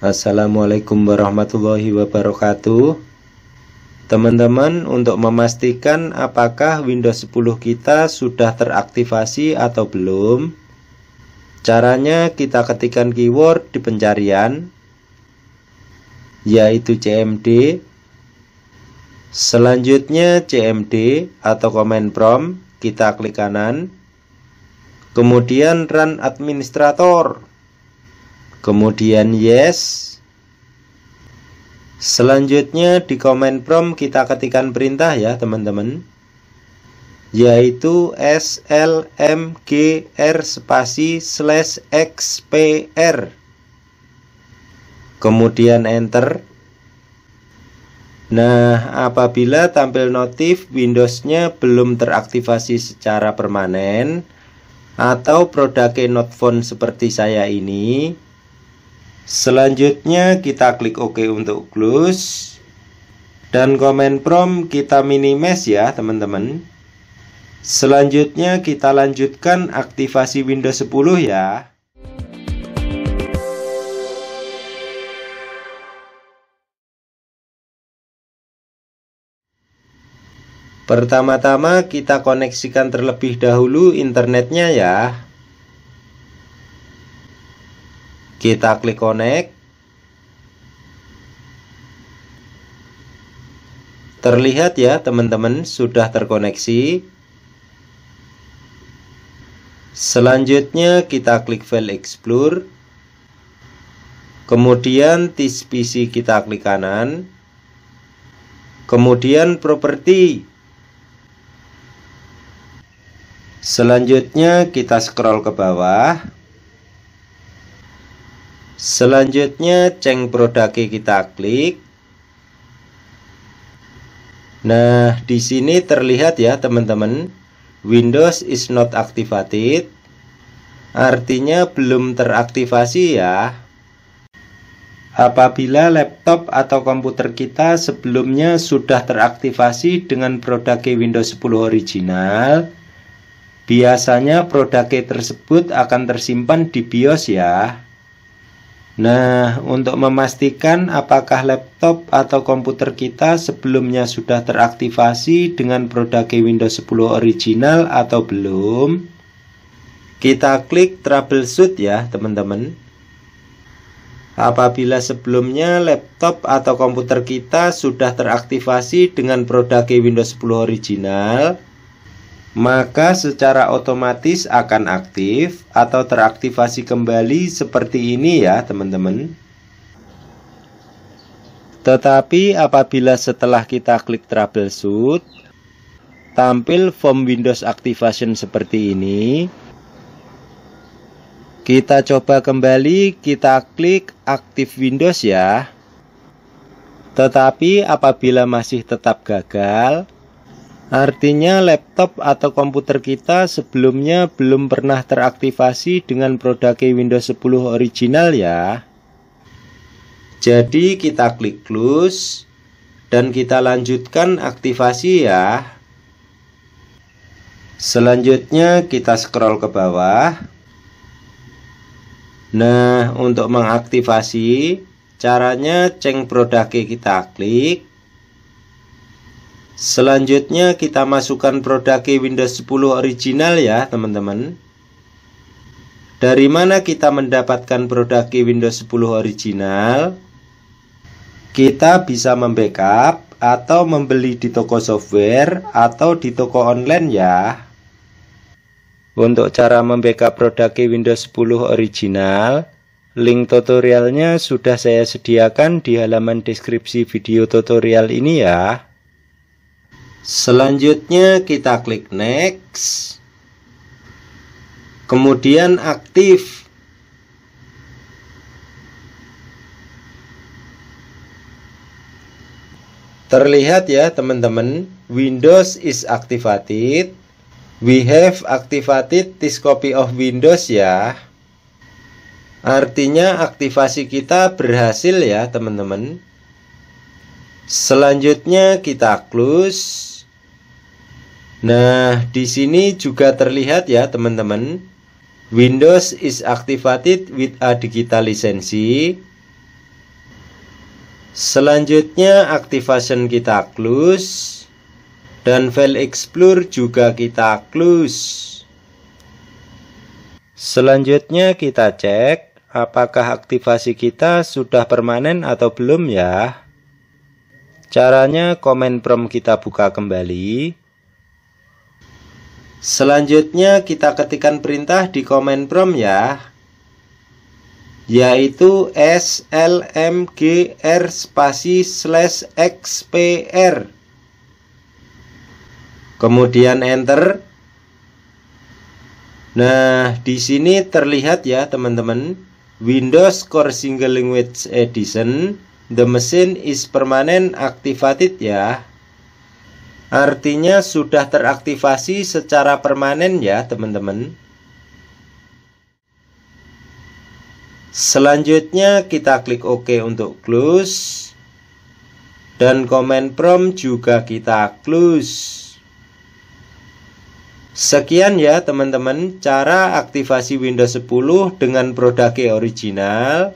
Assalamualaikum warahmatullahi wabarakatuh Teman-teman untuk memastikan apakah Windows 10 kita sudah teraktivasi atau belum Caranya kita ketikkan keyword di pencarian Yaitu cmd Selanjutnya cmd atau command prompt kita klik kanan Kemudian run administrator kemudian yes selanjutnya di command prompt kita ketikkan perintah ya teman-teman yaitu slmgr spasi slash xpr kemudian enter Nah, apabila tampil notif Windowsnya belum teraktivasi secara permanen atau produk not phone seperti saya ini, Selanjutnya kita klik OK untuk close dan komen prompt kita minimize ya teman-teman. Selanjutnya kita lanjutkan aktivasi Windows 10 ya. Pertama-tama kita koneksikan terlebih dahulu internetnya ya. Kita klik connect. Terlihat ya teman-teman sudah terkoneksi. Selanjutnya kita klik file explore. Kemudian this PC kita klik kanan. Kemudian property Selanjutnya kita scroll ke bawah selanjutnya ceng produknya kita klik nah di sini terlihat ya teman-teman Windows is not activated artinya belum teraktivasi ya Apabila laptop atau komputer kita sebelumnya sudah teraktivasi dengan produk Windows 10 original, biasanya produk tersebut akan tersimpan di BIOS ya. Nah, untuk memastikan apakah laptop atau komputer kita sebelumnya sudah teraktivasi dengan produk Windows 10 original atau belum, kita klik troubleshoot ya, teman-teman. Apabila sebelumnya laptop atau komputer kita sudah teraktivasi dengan produk Windows 10 original, maka secara otomatis akan aktif atau teraktivasi kembali seperti ini ya teman-teman. Tetapi apabila setelah kita klik troubleshoot, tampil form Windows Activation seperti ini. Kita coba kembali, kita klik aktif Windows ya. Tetapi apabila masih tetap gagal, Artinya laptop atau komputer kita sebelumnya belum pernah teraktivasi dengan produk Windows 10 original ya. Jadi kita klik close dan kita lanjutkan aktivasi ya. Selanjutnya kita scroll ke bawah. Nah, untuk mengaktifasi caranya ceng produk kita klik Selanjutnya kita masukkan produk Windows 10 original ya teman-teman Dari mana kita mendapatkan produk Windows 10 original Kita bisa membackup atau membeli di toko software atau di toko online ya Untuk cara membackup produk Windows 10 original Link tutorialnya sudah saya sediakan di halaman deskripsi video tutorial ini ya Selanjutnya kita klik next. Kemudian aktif. Terlihat ya teman-teman, Windows is activated. We have activated this copy of Windows ya. Artinya aktivasi kita berhasil ya teman-teman. Selanjutnya kita close. Nah, di sini juga terlihat ya teman-teman. Windows is activated with a digital lisensi. Selanjutnya activation kita close dan file explore juga kita close. Selanjutnya kita cek apakah aktivasi kita sudah permanen atau belum ya. Caranya komen prompt kita buka kembali. Selanjutnya kita ketikkan perintah di command prompt ya yaitu slmgr spasi slash xpr kemudian enter nah di sini terlihat ya teman-teman Windows Core Single Language Edition the machine is permanent activated ya Artinya sudah teraktivasi secara permanen ya teman-teman Selanjutnya kita klik OK untuk close Dan komen prompt juga kita close Sekian ya teman-teman cara aktivasi Windows 10 dengan produk original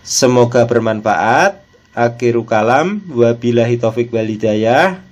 Semoga bermanfaat Akhiru kalam Wabilahi taufik walidayah